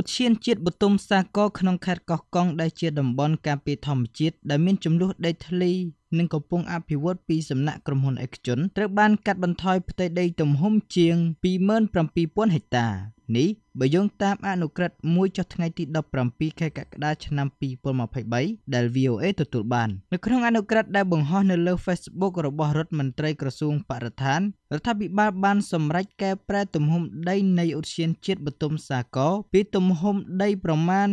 ឧទ្យានជាតិបទុមសាគរក្នុងខេត្តកោះកុងដែលជាតំបន់ការពារធម្មជាតិដែលមានជម្លោះដីធ្លីនិងកំពុងអភិវឌ្ឍពីសំណាក់ក្រុមហ៊ុនឯកជនត្រូវបានកាត់បន្ថយផ្ទៃដី ទំហំជាង27,000ហិកតា នេះបើយោងតាមអនុក្រឹត្យមួយចុះថ្ងៃទី17ខែកក្កដា ឆ្នាំ2023ដែល VOA ទទួលបាននៅក្នុងអនុក្រឹត្យដែលបង្ហោះនៅលើ Facebook របស់រដ្ឋមន្ត្រីក្រសួងបរិស្ថានរដ្ឋាភិបាលបានសម្រេចកែប្រែ ទំហំដីនៃឧទ្យានជាតិបទុមសាគរពីទំហំដី ប្រមាណ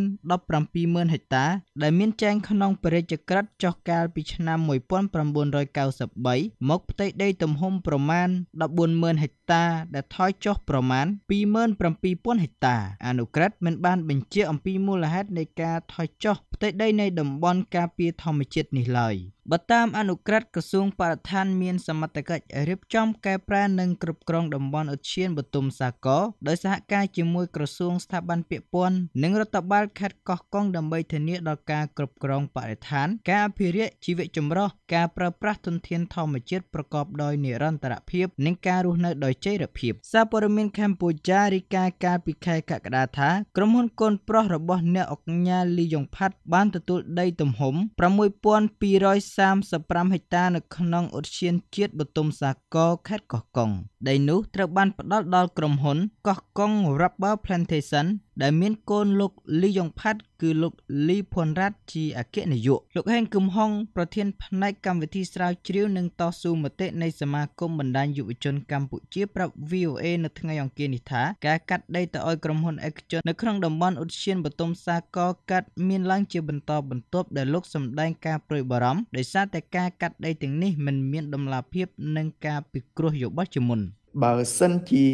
170,000ហិកតាដែលមានចែងក្នុងព្រះរាជក្រឹត្យចុះកាលពីឆ្នាំ1993មក ផ្ទៃដី ទំហំប្រមាណ140,000ហិកតា ដែលថយចុះ ប្រមាណ27,000ហិកតា អនុក្រឹត្យមិនបានបញ្ជាក់អំពីមូលហេតុនៃការថយចុះផ្ទៃដីនៃ តំបន់ការពារធម្មជាតិនេះឡើយ។បើតាមអនុក្រឹត្យក្រសួងបរិស្ថានមានសមត្ថកិច្ចរៀបចំកែប្រែនិងគ្រប់គ្រងតំបន់ឧទ្យានបទុមសាគរដោយសហការជាមួយក្រសួងស្ថាប័នពាក់ព័ន្ធនិងរដ្ឋបាលខេត្តកោះកុងដើម្បីធានាដល់ការគ្រប់គ្រងបរិស្ថាន ការអភិរក្សជីវៈចម្រុះការប្រើប្រាស់ធនធានធម្មជាតិប្រកបដោយនិរន្តរភាព និងការរស់នៅដោយចីរភាព សារព័ត៌មានកម្ពុជារាយការណ៍កាលពីខែកក្កដាថាក្រុមហ៊ុនកូនប្រុសរបស់អ្នកអង្គការលីយ៉ុងផាត់បានទទួលដីទំហំ6230 35ហិកតានៅក្នុងឧទ្យាន ជាតិបទុមសាគរខេត្តកោះកុងដីនោះត្រូវបានផ្ដល់ដល់ក្រុមហ៊ុនកោះកុង Rubber Plantation ដែលមានកូនលោកលីយ៉ុងផាត់គឺលោកលីភួនរ៉ាត់ជាអគ្គនាយកលោកហេងគឹមហុងប្រធានផ្នែកកម្មវិធីស្រាវជ្រាវ និងតស៊ូមតិនៃសមាគមបណ្ដាញយុវជនកម្ពុជាប្រាប់ VOA នៅថ្ងៃអង្គារនេះថាការកាត់ដីទៅឲ្យក្រុមហ៊ុនឯកជននៅក្នុងតំបន់ឧទ្យានបទុមសាកកាត់មានឡើងជាបន្តបន្ទាប់ដែលលោកសម្ដែងការប្រួយបារម្ភដោយសារតែការកាត់ដីទាំងនេះមិនមានដំណាលភាព និងការពិគ្រោះយោបល់ជាមុន។បើសិនជា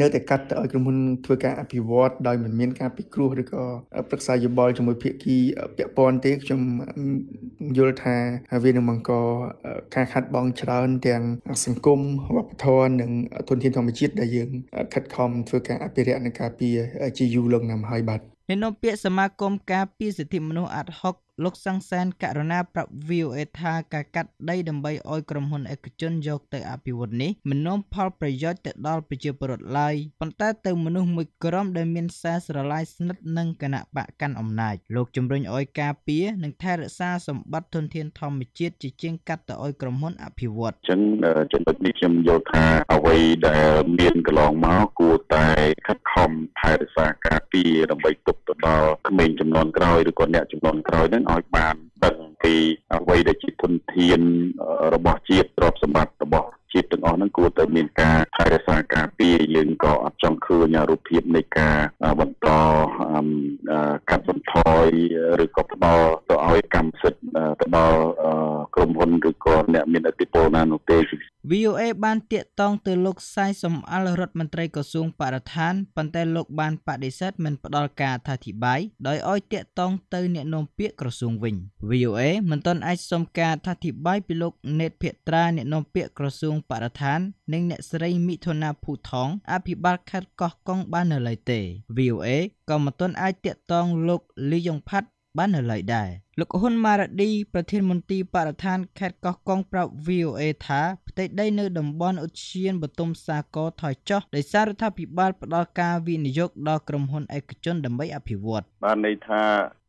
នៅតែកាត់ទៅឲ្យក្រុមហ៊ុនធ្វើការអភិវឌ្ឍដោយមិនមានការពិគ្រោះឬក៏ប្រឹក្សាយោបល់ជាមួយភាគីពាក់ព័ន្ធទេខ្ញុំយល់ថាវានឹងបង្កការខាត់បងច្រើន ទាំងសង្គមវប្បធម៌និងធនធានធម្មជាតិដែលយើងខិតខំធ្វើការអភិរក្សនិងការពារជាយូរលងណាស់ហើយបាទនៅក្នុងពាក្យសមាគមការពារសិទ្ធិមនុស្សអាត់ហុកលោកសង្កសានករុណាប្រាប់ VOA ថាការកាត់ដីដើម្បីឲ្យក្រុមហ៊ុនឯកជនយកទៅអភិវឌ្ឍនេះមិននាំផលប្រយោជន៍ទៅដល់ប្រជាពលរដ្ឋឡើយប៉ុន្តែទៅមនុស្សមួយក្រុមដែលមានសារស្រឡាយស្និទ្ធនឹងគណៈបកកាន់អំណាចលោកជំរុញឲ្យការពារនិងថែរក្សាសម្បត្តិធនធានធម្មជាតិជាជាងកាត់ទៅឲ្យក្រុមហ៊ុនអភិវឌ្ឍអញ្ចឹងចំណុចនេះខ្ញុំយល់ថាអ្វីដែលមានកន្លងមកគួរតែខិតខំថែរក្សាការពារដើម្បីទុកទៅដល់ក្មេងចំនួនក្រោយឬក៏អ្នកចំនួនក្រោយនឹងឲ្យបានដឹងពីអ្វីដែលជាគុណធាន របស់ជាតិទ្រព្យសម្បត្តិរបស់ជាតិទាំងអស់ហ្នឹងគួរតែមានការថែរក្សាការពារយើងក៏អត់ចង់ឃើញរូបភាពនៃការបន្តកាត់បន្ថយឬក៏ផ្ដល់ទៅឲ្យកម្មសិទ្ធិទៅដល់ក្រុមហ៊ុនឬក៏អ្នកមានឥទ្ធិពលណានោះទេ VOA បានតាក់ទងទៅលោកសាយសំអល់រដ្ឋមន្ត្រីក្រសួងបរិស្ថានប៉ុន្តែលោកបានបដិសេធមិនផ្ដល់ការអធិប្បាយដោយឲ្យតាក់ទងទៅអ្នកនាំពាក្យក្រសួងវិញ VOA មិនទាន់អាចសុំការអធិប្បាយពីលោកណេតភិត្រាអ្នកនាំពាក្យក្រសួងបរិស្ថាននិងអ្នកស្រីមិថុនាភូថងអភិបាលខេត្តកោះកុងបាននៅឡើយទេ VOA ក៏មិនទាន់អាចតាក់ទងលោកលីយ៉ុងផាត់បាននៅឡើយដែរលោកហ៊ុនម៉ារ៉ាឌីប្រធានមន្ទីរបរិស្ថានខេត្តកោះកុងប្រាប់ VOA ថាផ្ទៃដីនៅតំបន់ឧទ្យានបទុមសាគរថយចុះដោយសាររដ្ឋាភិបាលផ្ដល់ការវិនិយោគដល់ក្រុមហ៊ុនឯកជនដើម្បីអភិវឌ្ឍបានន័យថា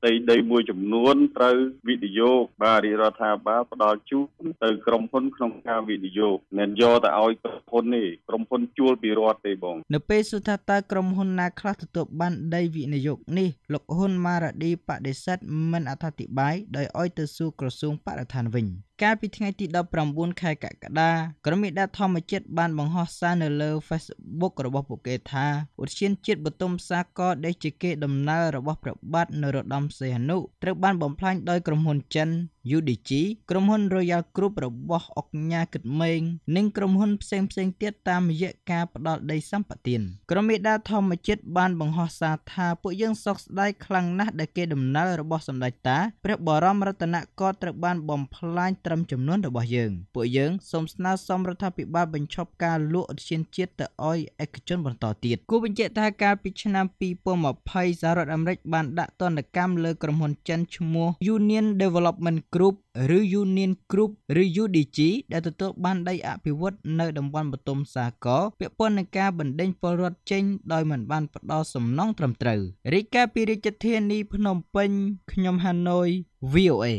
ដីដីមួយចំនួនត្រូវវិនិយោគបាទរដ្ឋាភិបាលផ្ដល់ជូនទៅក្រុមហ៊ុនក្នុងការវិនិយោគមិនយកទៅឲ្យក្រុមហ៊ុនទេក្រុមហ៊ុនជួលពីរដ្ឋទេបង នៅពេលសុថាតើក្រុមហ៊ុនណាខ្លះទទួលបានដីវិនិយោគនេះលោកហ៊ុនម៉ារ៉ាឌីបដិសេធមិនអត្ថាធិប្បាយបាយដោយឲ្យទៅសួរក្រសួងបរិស្ថានវិញ។កាលពីថ្ងៃទី19ខែកក្កដាក្រមមេដាធម្មជាតិបានបង្ហោះសារនៅលើ Facebook របស់ពួកគេថាឧទ្យានជាតិបទុមសាគរដែលជាគេដំណើររបស់ព្រះបាទនរោត្តមសីហនុត្រូវបានបំផ្លាញដោយក្រុមហ៊ុនចិន UDG ក្រុមហ៊ុន Royal Group របស់អង្គការគិតមេង និងក្រុមហ៊ុនផ្សេងផ្សេងទៀតតាមរយៈការផ្ដាល់ដីសម្បត្តិក្រមមេដាធម្មជាតិបានបង្ហោះសារថាពួកយើងសោកស្ដាយខ្លាំងណាស់ដែលគេដំណើររបស់សម្ដេចតាព្រះបរមរតនកោត្រូវបានបំផ្លាញត្រឹមចំនួនរបស់យើងពួកយើងសូមស្នើសុំរដ្ឋាភិបាលបញ្ឈប់ការលក់ឧទ្យានជាតិទៅឲ្យឯកជនបន្តទៀតគូបញ្ជាក់ថាកាលពីឆ្នាំ2020សហរដ្ឋអាមេរិកបានដាក់ទណ្ឌកម្មលើក្រុមហ៊ុនចិនឈ្មោះ Union Development Group ឬ Union Group ឬ UDG ដែលទទួលបានដីអភិវឌ្ឍនៅតំបន់បទុមសាគរពាក់ព័ន្ធនឹងការបណ្ដេញពលរដ្ឋចេញដោយមិនបានផ្ដល់សំណងត្រឹមត្រូវរាយការណ៍ពីរាជធានីភ្នំពេញខ្ញុំហាណូយ VOA